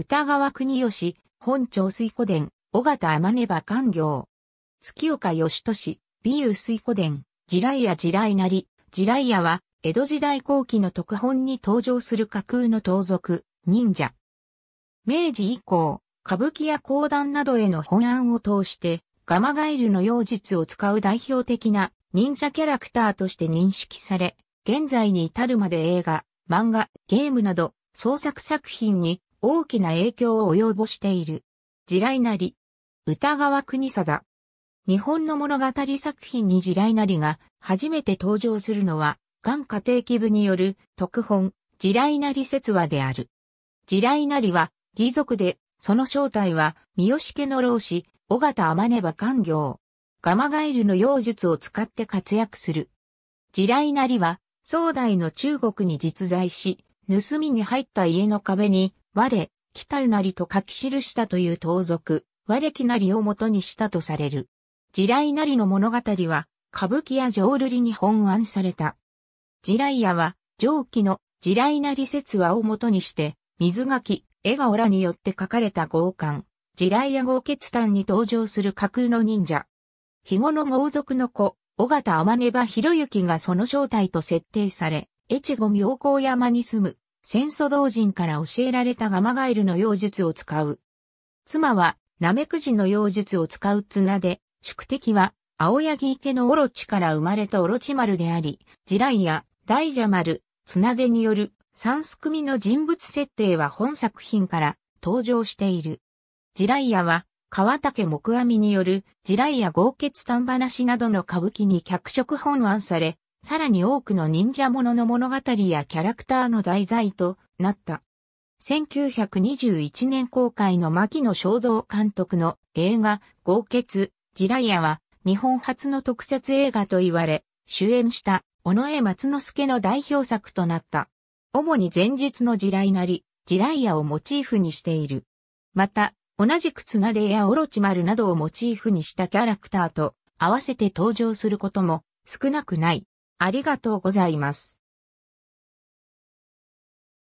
歌川国吉、本町水湖伝、尾形天根場官業。月岡義俊、美優水湖伝、地雷屋地雷なり、地雷屋は、江戸時代後期の特本に登場する架空の盗賊、忍者。明治以降、歌舞伎や講談などへの本案を通して、ガマガエルの妖術を使う代表的な忍者キャラクターとして認識され、現在に至るまで映画、漫画、ゲームなど創作作品に大きな影響を及ぼしている。地雷なり。歌川国貞。日本の物語作品に地雷なりが初めて登場するのは、元家庭記部による特本、地雷なり説話である。地雷なりは、義族で、その正体は、三好家の老子、尾形天根場官業。ガマガエルの妖術を使って活躍する。地雷なりは、宋代の中国に実在し、盗みに入った家の壁に我、来たるなりと書き記したという盗賊、我来なりを元にしたとされる。地雷なりの物語は、歌舞伎や浄瑠璃に本案された。地雷屋は、上記の地雷なり説話を元にして、水垣、絵がおらによって書かれた豪刊、地雷屋豪傑譚に登場する架空の忍者。日後の豪族の子、尾形天根場博之がその正体と設定され、越後妙高山に住む戦争同人から教えられたガマガエルの妖術を使う。妻は、ナメクジの妖術を使う綱で、宿敵は、青柳池のオロチから生まれたオロチ丸であり、ジライや大蛇丸、綱でによる三すくみの人物設定は本作品から登場している。ジライヤは、川竹木阿弥によるジライヤ豪傑丹話などの歌舞伎に脚色本案され、さらに多くの忍者ものの物語やキャラクターの題材となった。1921年公開の牧野正造監督の映画、豪傑、ジライアは、日本初の特撮映画と言われ、主演した、尾上松之助の代表作となった。主に前日の地雷なり、地雷屋をモチーフにしている。また、同じく綱出やオロチマルなどをモチーフにしたキャラクターと合わせて登場することも少なくない。ありがとうございます。